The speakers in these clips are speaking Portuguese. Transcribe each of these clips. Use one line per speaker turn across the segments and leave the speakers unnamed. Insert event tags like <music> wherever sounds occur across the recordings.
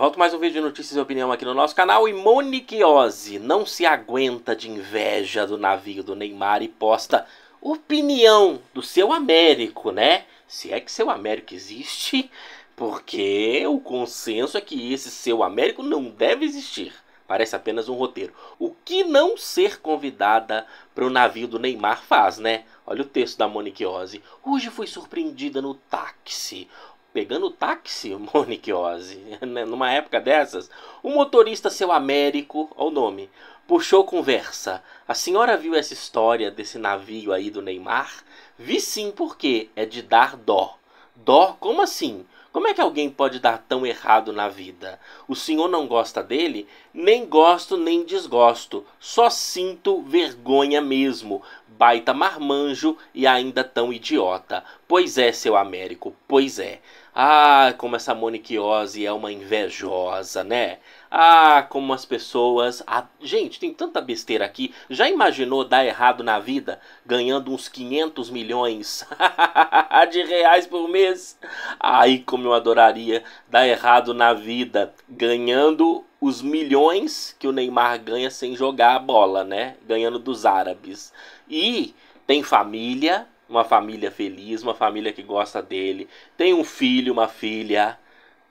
Volto mais um vídeo de notícias e opinião aqui no nosso canal. E Monique Ozzy não se aguenta de inveja do navio do Neymar e posta opinião do seu Américo, né? Se é que seu Américo existe, porque o consenso é que esse seu Américo não deve existir. Parece apenas um roteiro. O que não ser convidada para o navio do Neymar faz, né? Olha o texto da Monique Ozzy. Hoje fui surpreendida no táxi pegando táxi, <laughs> Monique Ozzy, né? numa época dessas, o motorista seu Américo, olha o nome, puxou conversa. A senhora viu essa história desse navio aí do Neymar? Vi sim, porque é de dar dó. Dó? Como assim? Como é que alguém pode dar tão errado na vida? O senhor não gosta dele? Nem gosto, nem desgosto. Só sinto vergonha mesmo. Baita marmanjo e ainda tão idiota. Pois é, seu Américo, pois é. Ah, como essa Moniquiose é uma invejosa, né? Ah, como as pessoas. Ah, gente, tem tanta besteira aqui. Já imaginou dar errado na vida ganhando uns 500 milhões <laughs> de reais por mês? Ai, como eu adoraria dar errado na vida ganhando os milhões que o Neymar ganha sem jogar a bola, né? Ganhando dos árabes. E tem família, uma família feliz, uma família que gosta dele, tem um filho, uma filha,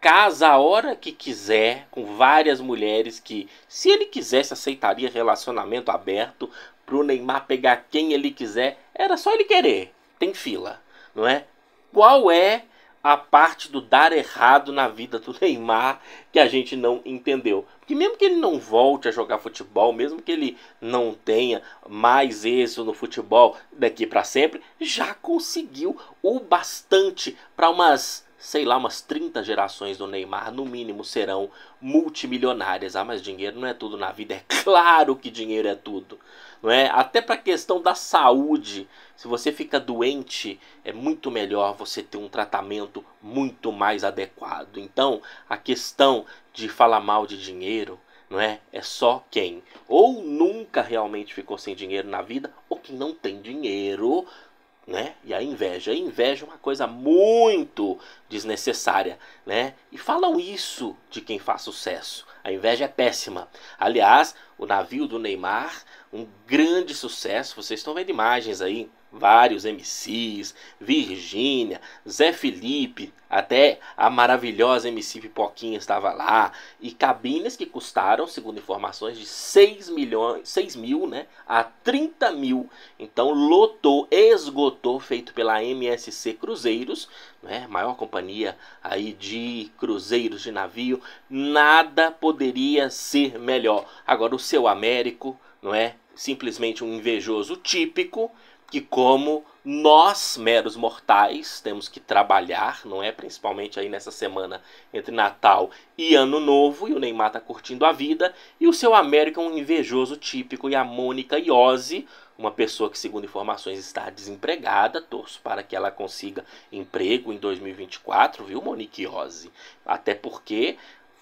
casa a hora que quiser com várias mulheres que, se ele quisesse, aceitaria relacionamento aberto pro Neymar pegar quem ele quiser, era só ele querer. Tem fila, não é? Qual é a parte do dar errado na vida do Neymar que a gente não entendeu. Porque mesmo que ele não volte a jogar futebol, mesmo que ele não tenha mais êxito no futebol daqui para sempre, já conseguiu o bastante para umas sei lá, umas 30 gerações do Neymar, no mínimo, serão multimilionárias. Ah, mas dinheiro não é tudo na vida. É claro que dinheiro é tudo. Não é? Até para a questão da saúde. Se você fica doente, é muito melhor você ter um tratamento muito mais adequado. Então, a questão de falar mal de dinheiro, não é? É só quem ou nunca realmente ficou sem dinheiro na vida ou quem não tem dinheiro né? E a inveja, a inveja é uma coisa muito desnecessária, né? E falam isso de quem faz sucesso. A inveja é péssima. Aliás, o navio do Neymar, um grande sucesso. Vocês estão vendo imagens aí, vários MCs, Virgínia, Zé Felipe, até a maravilhosa MC Pipoquinha estava lá, e cabines que custaram, segundo informações, de 6 milhões, 6 mil, né, a 30 mil. Então lotou, esgotou, feito pela MSC Cruzeiros, né, maior companhia aí de cruzeiros de navio, nada poderia poderia ser melhor. Agora, o seu Américo, não é? Simplesmente um invejoso típico que, como nós, meros mortais, temos que trabalhar, não é? Principalmente aí nessa semana entre Natal e Ano Novo, e o Neymar tá curtindo a vida, e o seu Américo é um invejoso típico, e a Mônica Iose, uma pessoa que, segundo informações, está desempregada. Torço para que ela consiga emprego em 2024, viu, Monique Iose? Até porque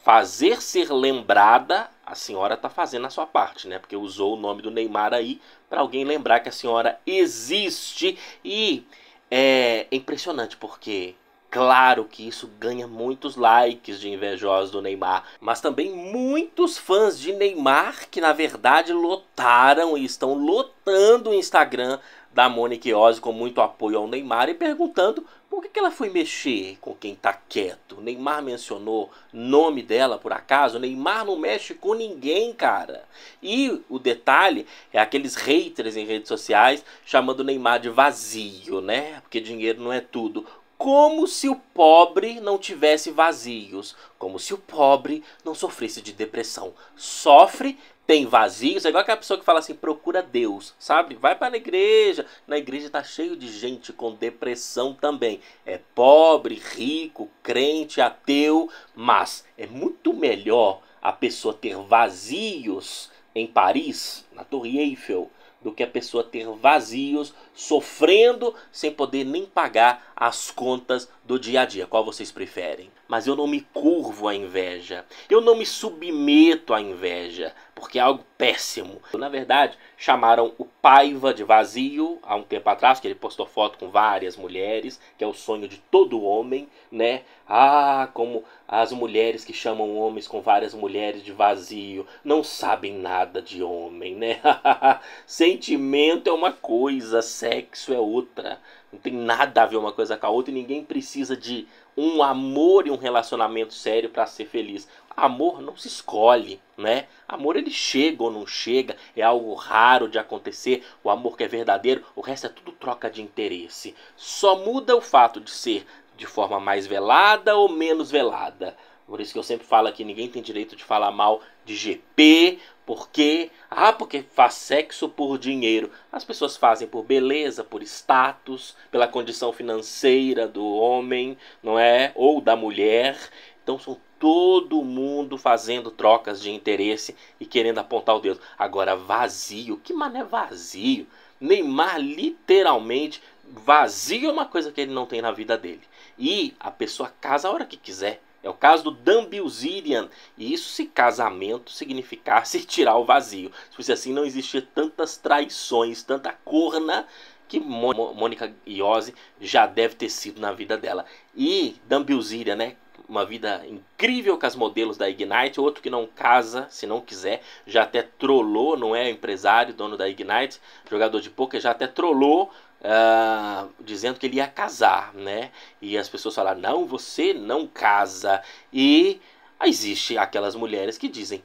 fazer ser lembrada, a senhora está fazendo a sua parte, né? Porque usou o nome do Neymar aí para alguém lembrar que a senhora existe. E é, é impressionante porque Claro que isso ganha muitos likes de invejosos do Neymar, mas também muitos fãs de Neymar que na verdade lotaram e estão lotando o Instagram da Monique Ozzy com muito apoio ao Neymar e perguntando por que, que ela foi mexer com quem está quieto. Neymar mencionou nome dela por acaso. Neymar não mexe com ninguém, cara. E o detalhe é aqueles haters em redes sociais chamando o Neymar de vazio, né? Porque dinheiro não é tudo como se o pobre não tivesse vazios, como se o pobre não sofresse de depressão. Sofre, tem vazios, é igual aquela pessoa que fala assim, procura Deus, sabe? Vai para a igreja, na igreja está cheio de gente com depressão também. É pobre, rico, crente, ateu, mas é muito melhor a pessoa ter vazios em Paris, na Torre Eiffel, do que a pessoa ter vazios, sofrendo sem poder nem pagar as contas do dia a dia. Qual vocês preferem? Mas eu não me curvo à inveja. Eu não me submeto à inveja porque é algo péssimo. Na verdade, chamaram o Paiva de vazio há um tempo atrás, que ele postou foto com várias mulheres, que é o sonho de todo homem, né? Ah, como as mulheres que chamam homens com várias mulheres de vazio não sabem nada de homem, né? <laughs> Sentimento é uma coisa, sexo é outra. Não tem nada a ver uma coisa com a outra e ninguém precisa de um amor e um relacionamento sério para ser feliz. Amor não se escolhe, né? Amor ele chega ou não chega, é algo raro de acontecer. O amor que é verdadeiro, o resto é tudo troca de interesse. Só muda o fato de ser de forma mais velada ou menos velada. Por isso que eu sempre falo que ninguém tem direito de falar mal de GP, porque ah, porque faz sexo por dinheiro. As pessoas fazem por beleza, por status, pela condição financeira do homem, não é? Ou da mulher. Então são todo mundo fazendo trocas de interesse e querendo apontar o dedo. Agora vazio, que mané vazio. Neymar literalmente vazio é uma coisa que ele não tem na vida dele. E a pessoa casa a hora que quiser. É o caso do Dambilzirian. E isso se casamento significasse tirar o vazio. Se fosse assim, não existia tantas traições, tanta corna que Mônica Iose já deve ter sido na vida dela. E Dambilzirian, né? uma vida incrível com as modelos da Ignite, outro que não casa se não quiser, já até trollou, não é empresário, dono da Ignite, jogador de poker, já até trollou Uh, dizendo que ele ia casar, né? E as pessoas falaram: não, você não casa. E existe aquelas mulheres que dizem: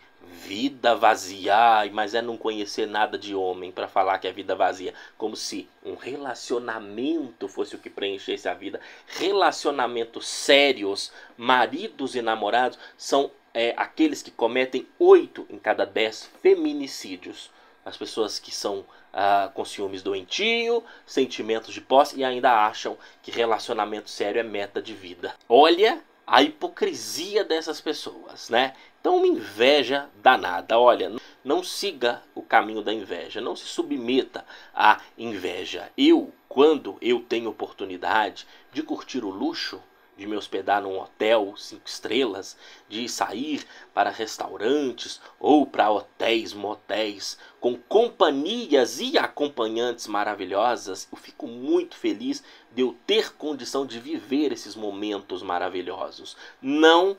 vida vazia, Ai, mas é não conhecer nada de homem para falar que é vida vazia, como se um relacionamento fosse o que preenchesse a vida. Relacionamentos sérios, maridos e namorados, são é, aqueles que cometem oito em cada dez feminicídios. As pessoas que são ah, com ciúmes doentio, sentimentos de posse e ainda acham que relacionamento sério é meta de vida. Olha a hipocrisia dessas pessoas, né? Então, uma inveja danada. Olha, não siga o caminho da inveja, não se submeta à inveja. Eu, quando eu tenho oportunidade de curtir o luxo, de me hospedar num hotel cinco estrelas, de sair para restaurantes ou para hotéis, motéis, com companhias e acompanhantes maravilhosas, eu fico muito feliz de eu ter condição de viver esses momentos maravilhosos. Não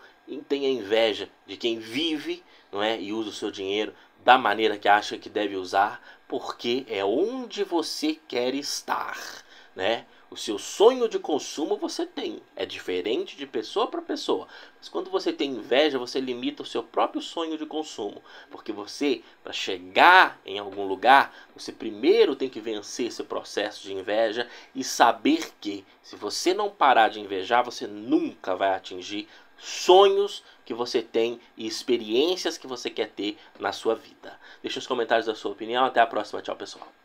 tenha inveja de quem vive, não é, e usa o seu dinheiro da maneira que acha que deve usar, porque é onde você quer estar, né? O seu sonho de consumo você tem, é diferente de pessoa para pessoa. Mas quando você tem inveja, você limita o seu próprio sonho de consumo, porque você, para chegar em algum lugar, você primeiro tem que vencer esse processo de inveja e saber que se você não parar de invejar, você nunca vai atingir sonhos que você tem e experiências que você quer ter na sua vida. Deixe nos comentários a sua opinião. Até a próxima. Tchau, pessoal.